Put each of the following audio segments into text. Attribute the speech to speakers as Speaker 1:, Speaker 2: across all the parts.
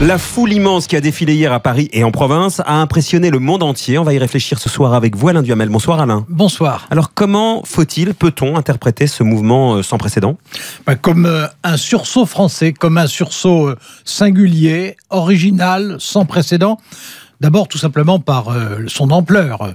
Speaker 1: La foule immense qui a défilé hier à Paris et en province a impressionné le monde entier. On va y réfléchir ce soir avec vous, Alain Duhamel. Bonsoir, Alain. Bonsoir. Alors, comment faut-il, peut-on interpréter ce mouvement euh, sans précédent
Speaker 2: bah, Comme euh, un sursaut français, comme un sursaut euh, singulier, original, sans précédent. D'abord, tout simplement par son ampleur.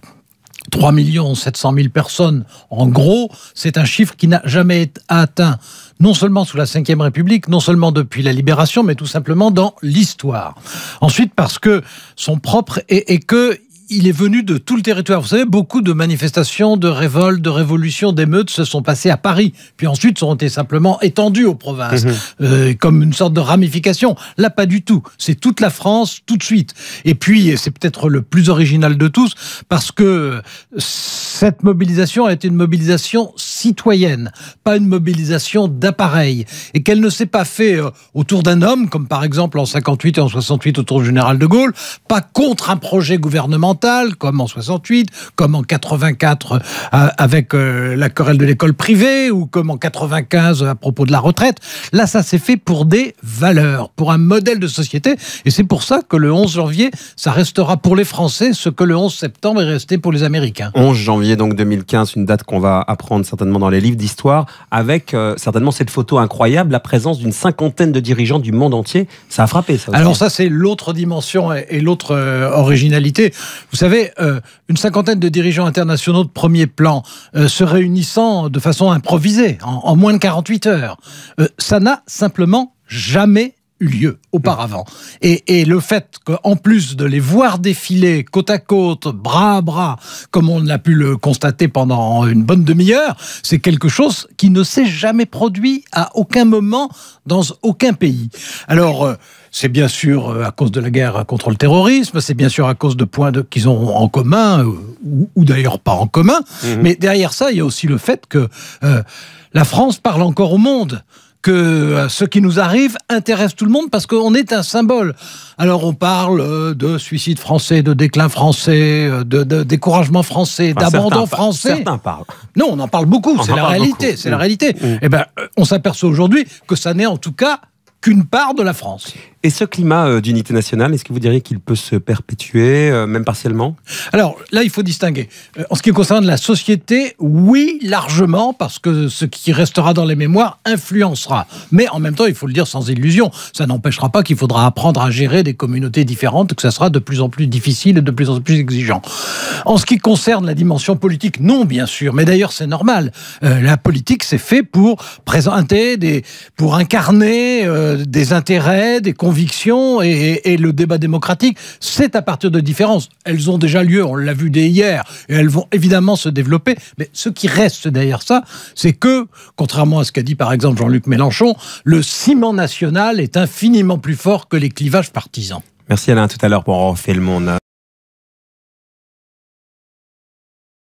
Speaker 2: 3 700 000 personnes, en gros, c'est un chiffre qui n'a jamais été atteint, non seulement sous la Ve République, non seulement depuis la Libération, mais tout simplement dans l'histoire. Ensuite, parce que son propre et, et que il est venu de tout le territoire. Vous savez, beaucoup de manifestations, de révoltes, de révolutions, d'émeutes se sont passées à Paris, puis ensuite sont été simplement étendues aux provinces, mhm. euh, comme une sorte de ramification. Là, pas du tout. C'est toute la France, tout de suite. Et puis, c'est peut-être le plus original de tous, parce que cette mobilisation a été une mobilisation citoyenne, pas une mobilisation d'appareil, et qu'elle ne s'est pas fait euh, autour d'un homme, comme par exemple en 58 et en 68 autour du général de Gaulle, pas contre un projet gouvernemental, comme en 68, comme en 84 euh, avec euh, la querelle de l'école privée, ou comme en 95 à propos de la retraite. Là, ça s'est fait pour des valeurs, pour un modèle de société, et c'est pour ça que le 11 janvier, ça restera pour les Français ce que le 11 septembre est resté pour les Américains. 11
Speaker 1: janvier donc 2015, une date qu'on va apprendre certainement dans les livres d'histoire, avec euh, certainement cette photo incroyable, la présence d'une cinquantaine de dirigeants du monde entier. Ça a frappé, ça. Alors
Speaker 2: ça, c'est l'autre dimension et, l'autre euh, originalité. Vous savez, euh, une cinquantaine de dirigeants internationaux de premier plan se réunissant de façon improvisée, en, en moins de 48 heures, ça n'a simplement jamais eu lieu auparavant. Et, le fait qu'en plus de les voir défiler côte à côte, bras à bras, comme on a pu le constater pendant une bonne demi-heure, c'est quelque chose qui ne s'est jamais produit à aucun moment dans aucun pays. Alors, euh, c'est bien sûr euh, à cause de la guerre contre le terrorisme, c'est bien sûr à cause de points qu'ils ont en commun, euh, ou, d'ailleurs pas en commun, mmh. mais derrière ça, il y a aussi le fait que la France parle encore au monde que euh, ce qui nous arrive intéresse tout le monde parce qu'on est un symbole. Alors on parle euh, de suicide français, de déclin français, euh, de, découragement français, d'abandon français. Certains parlent. Non, on en parle beaucoup, c'est la, réalité, c'est la mm. réalité. Mm. Eh ben, on s'aperçoit aujourd'hui que ça n'est en tout cas qu'une part de la France.
Speaker 1: Et ce climat euh, d'unité nationale, est-ce que vous diriez qu'il peut se perpétuer, euh, même partiellement Alors là, il faut distinguer.
Speaker 2: Euh, en ce qui concerne la
Speaker 1: société, oui, largement,
Speaker 2: parce que ce qui restera dans les mémoires influencera. Mais en même temps, il faut le dire sans illusion, ça n'empêchera pas qu'il faudra apprendre à gérer des communautés différentes, que ça sera de plus en plus difficile et de plus en plus exigeant. En ce qui concerne la dimension politique, non, bien sûr. Mais d'ailleurs, c'est normal. la politique, c'est fait pour présenter, des, pour incarner des intérêts, des convictions Conviction et, le débat démocratique, c'est à partir de différences. Elles ont déjà lieu, on l'a vu dès hier, et elles vont évidemment se développer. Mais ce qui reste derrière ça, c'est que, contrairement à ce qu'a dit par exemple Jean-Luc Mélenchon, le ciment national est infiniment plus fort que les clivages partisans.
Speaker 1: Merci Alain, tout à l'heure pour avoir fait le monde.